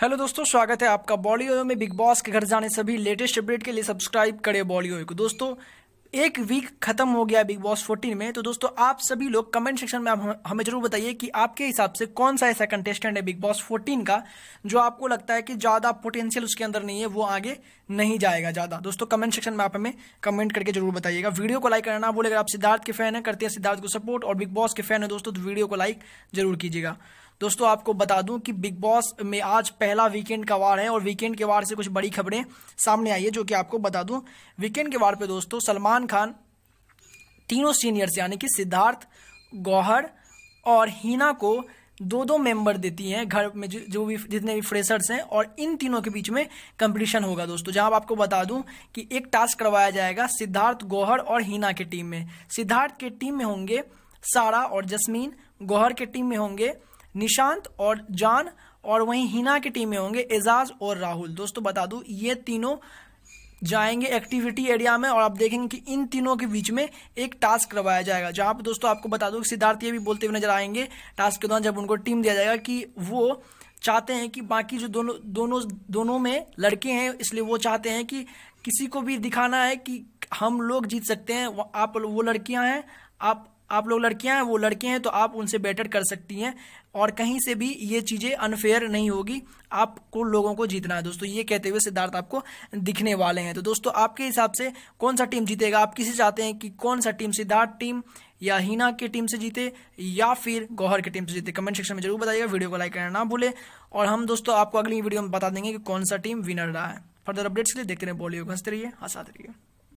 hello दोस्तों स्वागत है आपका बॉलीवुड में बिग बॉस के घर जाने सभी लेटेस्ट अपडेट के लिए सब्सक्राइब करें बॉलीवुड को दोस्तों एक वीक खत्म हो गया बिग बॉस 14 में तो दोस्तों आप सभी लोग कमेंट सेक्शन में आप हमें जरूर बताइए कि आपके हिसाब से कौन सा ऐसा कंटेस्टेंट है बिग बॉस 14 का जो आपको लगता है कि ज़्यादा पोटेंशियल उसके अंदर नहीं है वो आगे नहीं जाएगा ज़्यादा दोस्तों कमेंट सेक्शन में आप हमें कमेंट करके जरूर बताइएगा वीडियो को लाइक करना ना बोलेगा आप सिद्धार्थ के फैन है करते हैं सिद्धार्थ को सपोर्ट और बिग बॉस के फैन है दोस्तों तो वीडियो को लाइक जरूर कीजिएगा दोस्तों आपको बता दूं कि बिग बॉस में आज पहला वीकेंड का वार है और वीकेंड के वार से कुछ बड़ी खबरें सामने आई है जो कि आपको बता दूं वीकेंड के वार पे दोस्तों सलमान खान तीनों सीनियर्स यानी कि सिद्धार्थ गौहर और हीना को दो दो मेंबर देती हैं घर में जो, भी जितने भी फ्रेशर्स हैं और इन तीनों के बीच में कंपटीशन होगा दोस्तों जहां आपको बता दूं कि एक टास्क करवाया जाएगा सिद्धार्थ गौहर और हीना के टीम में सिद्धार्थ की टीम में होंगे सारा और जसमीन गौहर के टीम में होंगे निशांत और जान और वहीं हिना की टीमें होंगे एजाज और राहुल दोस्तों बता दूं ये तीनों जाएंगे एक्टिविटी एरिया में और आप देखेंगे कि इन तीनों के बीच में एक टास्क करवाया जाएगा जहां पर दोस्तों आपको बता दूं कि सिद्धार्थ ये भी बोलते हुए नजर आएंगे टास्क के दौरान जब उनको टीम दिया जाएगा कि वो चाहते हैं कि बाकी जो दोनों दोनों दोनों में लड़के हैं इसलिए वो चाहते हैं कि किसी को भी दिखाना है कि हम लोग जीत सकते हैं आप वो लड़कियां हैं आप आप लोग लड़कियां हैं वो लड़के हैं तो आप उनसे बेटर कर सकती हैं और कहीं से भी ये चीज़ें अनफेयर नहीं होगी आपको लोगों को जीतना है दोस्तों ये कहते हुए सिद्धार्थ आपको दिखने वाले हैं तो दोस्तों आपके हिसाब से कौन सा टीम जीतेगा आप किसे चाहते हैं कि कौन सा टीम सिद्धार्थ टीम या हिना की टीम से जीते या फिर गौहर की टीम से जीते कमेंट सेक्शन में जरूर बताइएगा वीडियो को लाइक करना ना भूलें और हम दोस्तों आपको अगली वीडियो में बता देंगे कि कौन सा टीम विनर रहा है फर्दर अपडेट्स के लिए देखते रहे बॉलीवुड हंसते रहिए हंसाते रहिए